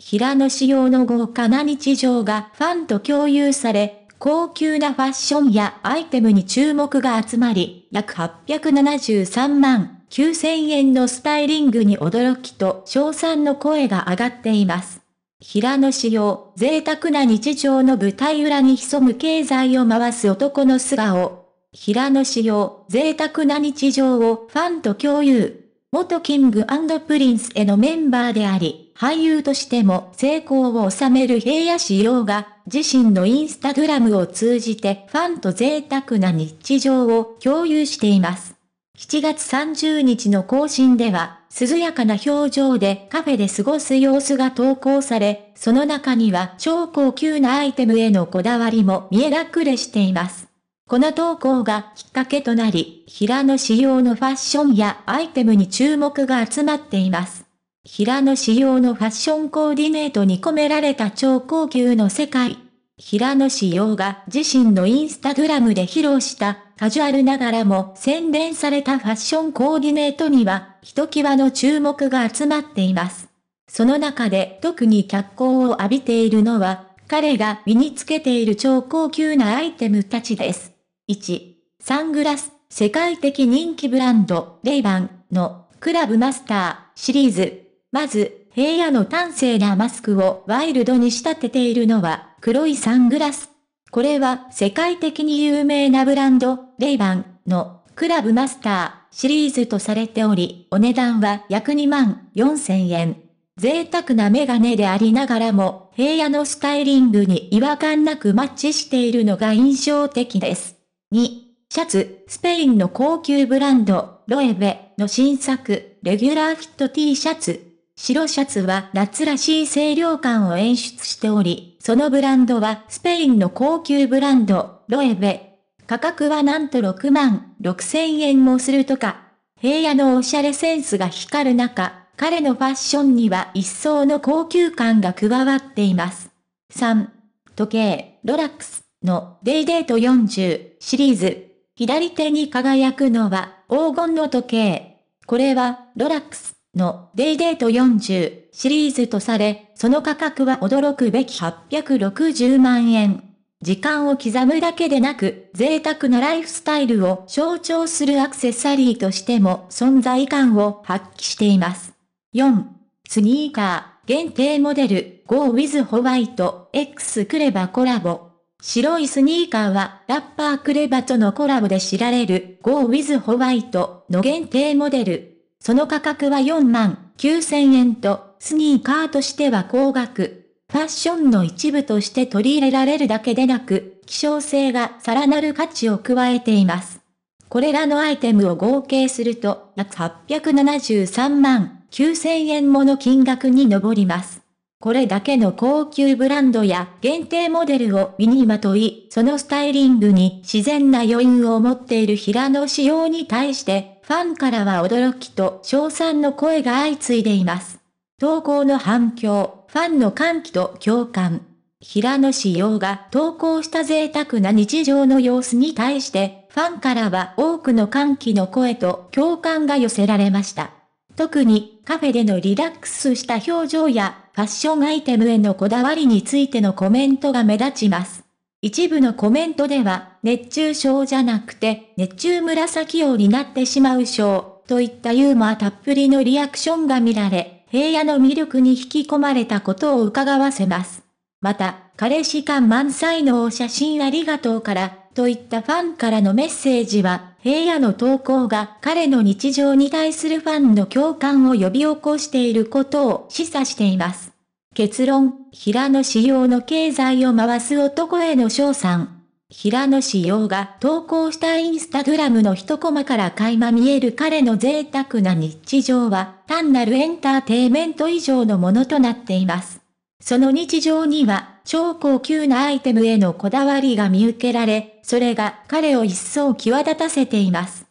平野仕様の豪華な日常がファンと共有され、高級なファッションやアイテムに注目が集まり、約873万9000円のスタイリングに驚きと称賛の声が上がっています。平野仕様、贅沢な日常の舞台裏に潜む経済を回す男の素顔。平野仕様、贅沢な日常をファンと共有。元キングプリンスへのメンバーであり、俳優としても成功を収める平野志陽が、自身のインスタグラムを通じてファンと贅沢な日常を共有しています。7月30日の更新では、涼やかな表情でカフェで過ごす様子が投稿され、その中には超高級なアイテムへのこだわりも見え隠れしています。この投稿がきっかけとなり、平野仕様のファッションやアイテムに注目が集まっています。平野仕様のファッションコーディネートに込められた超高級の世界。平野仕様が自身のインスタグラムで披露したカジュアルながらも洗練されたファッションコーディネートには、ひときわの注目が集まっています。その中で特に脚光を浴びているのは、彼が身につけている超高級なアイテムたちです。1、サングラス、世界的人気ブランド、レイバンのクラブマスターシリーズ。まず、平野の端正なマスクをワイルドに仕立てているのは黒いサングラス。これは世界的に有名なブランド、レイバンのクラブマスターシリーズとされており、お値段は約2万4千円。贅沢なメガネでありながらも、平野のスタイリングに違和感なくマッチしているのが印象的です。2、シャツ、スペインの高級ブランド、ロエベの新作、レギュラーフィット T シャツ。白シャツは夏らしい清涼感を演出しており、そのブランドはスペインの高級ブランド、ロエベ。価格はなんと6万6千円もするとか。平野のおしゃれセンスが光る中、彼のファッションには一層の高級感が加わっています。3. 時計、ロラックス。のデイデート40シリーズ。左手に輝くのは黄金の時計。これはロラックスのデイデート40シリーズとされ、その価格は驚くべき860万円。時間を刻むだけでなく、贅沢なライフスタイルを象徴するアクセサリーとしても存在感を発揮しています。4. スニーカー限定モデル Go with White X クレバコラボ白いスニーカーはラッパークレバとのコラボで知られる Go with White の限定モデル。その価格は4万9000円とスニーカーとしては高額。ファッションの一部として取り入れられるだけでなく、希少性がさらなる価値を加えています。これらのアイテムを合計すると約873万9000円もの金額に上ります。これだけの高級ブランドや限定モデルを身にまとい、そのスタイリングに自然な余韻を持っている平野仕様に対して、ファンからは驚きと称賛の声が相次いでいます。投稿の反響、ファンの歓喜と共感。平野仕様が投稿した贅沢な日常の様子に対して、ファンからは多くの歓喜の声と共感が寄せられました。特にカフェでのリラックスした表情やファッションアイテムへのこだわりについてのコメントが目立ちます。一部のコメントでは、熱中症じゃなくて、熱中紫陽になってしまう症、といったユーモアたっぷりのリアクションが見られ、平野の魅力に引き込まれたことを伺わせます。また、彼氏感満載のお写真ありがとうから、といったファンからのメッセージは、平野の投稿が彼の日常に対するファンの共感を呼び起こしていることを示唆しています。結論、平野仕様の経済を回す男への賞賛。平野仕様が投稿したインスタグラムの一コマから垣間見える彼の贅沢な日常は単なるエンターテイメント以上のものとなっています。その日常には超高級なアイテムへのこだわりが見受けられ、それが彼を一層際立たせています。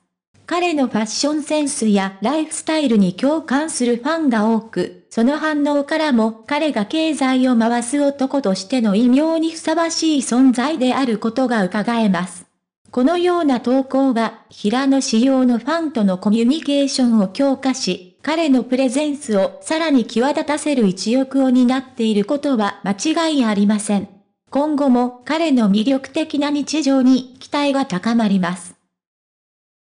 彼のファッションセンスやライフスタイルに共感するファンが多く、その反応からも彼が経済を回す男としての異名にふさわしい存在であることが伺えます。このような投稿が、平野仕様のファンとのコミュニケーションを強化し、彼のプレゼンスをさらに際立たせる一翼を担っていることは間違いありません。今後も彼の魅力的な日常に期待が高まります。